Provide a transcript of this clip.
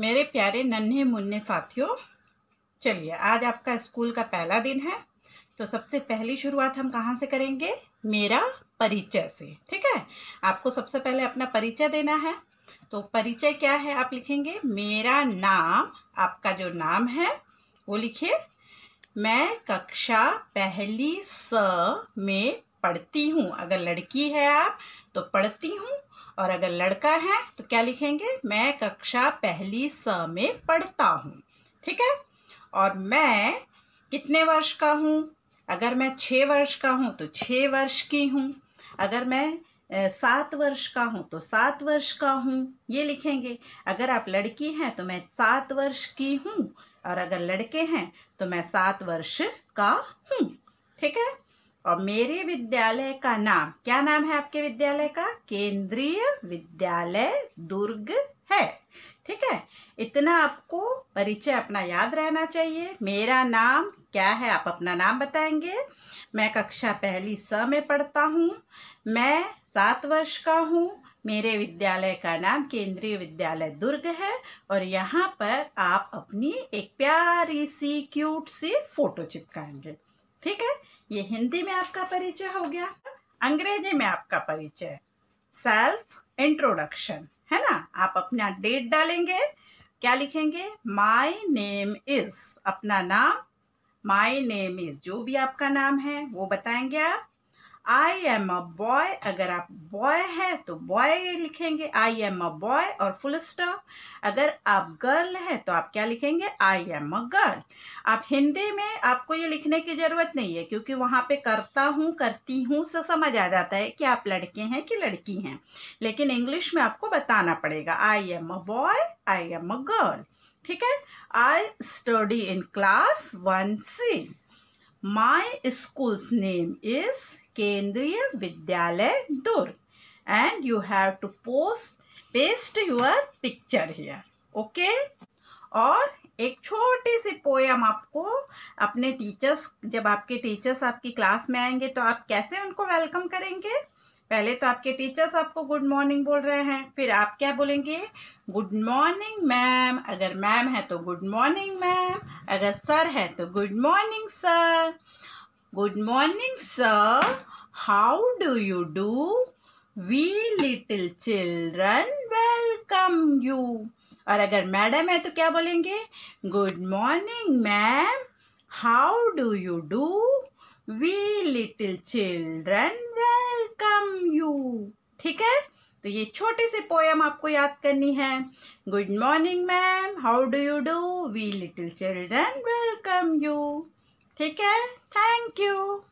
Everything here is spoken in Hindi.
मेरे प्यारे नन्हे मुन्ने साथियों चलिए आज आपका स्कूल का पहला दिन है तो सबसे पहली शुरुआत हम कहाँ से करेंगे मेरा परिचय से ठीक है आपको सबसे पहले अपना परिचय देना है तो परिचय क्या है आप लिखेंगे मेरा नाम आपका जो नाम है वो लिखिए मैं कक्षा पहली स में पढ़ती हूँ अगर लड़की है आप तो पढ़ती हूँ और अगर लड़का है तो क्या लिखेंगे मैं कक्षा पहली स में पढ़ता हूँ ठीक है और मैं कितने वर्ष का हूँ अगर मैं छः वर्ष का हूँ तो छः वर्ष की हूँ अगर मैं सात वर्ष का हूँ तो सात वर्ष का हूँ ये लिखेंगे अगर आप लड़की हैं तो मैं सात वर्ष की हूँ और अगर लड़के हैं तो मैं सात वर्ष का हूँ ठीक है और मेरे विद्यालय का नाम क्या नाम है आपके विद्यालय का केंद्रीय विद्यालय दुर्ग है ठीक है इतना आपको परिचय अपना याद रहना चाहिए मेरा नाम क्या है आप अपना नाम बताएंगे मैं कक्षा पहली स में पढ़ता हूँ मैं सात वर्ष का हूँ मेरे विद्यालय का नाम केंद्रीय विद्यालय दुर्ग है और यहाँ पर आप अपनी एक प्यारी सी क्यूट सी फोटो चिपकाएंगे ठीक है ये हिंदी में आपका परिचय हो गया अंग्रेजी में आपका परिचय सेल्फ इंट्रोडक्शन है ना आप अपना डेट डालेंगे क्या लिखेंगे माई नेम इज अपना नाम माई नेम इज जो भी आपका नाम है वो बताएंगे आप आई एम अ बॉय अगर आप बॉय हैं तो बॉय लिखेंगे आई एम अ बॉय और फुल स्टॉप अगर आप गर्ल हैं तो आप क्या लिखेंगे आई एम अ गर्ल आप हिंदी में आपको ये लिखने की ज़रूरत नहीं है क्योंकि वहाँ पे करता हूँ करती हूँ से समझ आ जाता है कि आप लड़के हैं कि लड़की हैं लेकिन इंग्लिश में आपको बताना पड़ेगा I am a boy I am a girl ठीक है I study in class one C my school name is Kendriya Vidyalaya Durg and you have to post paste your picture here okay और एक छोटी सी पोयम आपको अपने टीचर्स जब आपके टीचर्स आपकी क्लास में आएंगे तो आप कैसे उनको वेलकम करेंगे पहले तो आपके टीचर्स आपको गुड मॉर्निंग बोल रहे हैं फिर आप क्या बोलेंगे गुड मॉर्निंग मैम अगर मैम है तो गुड मॉर्निंग मैम अगर सर है तो good morning sir Good morning, sir. How do you do? We little children welcome you. और अगर मैडम है तो क्या बोलेंगे good morning ma'am how do you do we little children welcome you ठीक है तो ये छोटी सी पोयम आपको याद करनी है good morning ma'am how do you do we little children welcome you ठीक है थैंक यू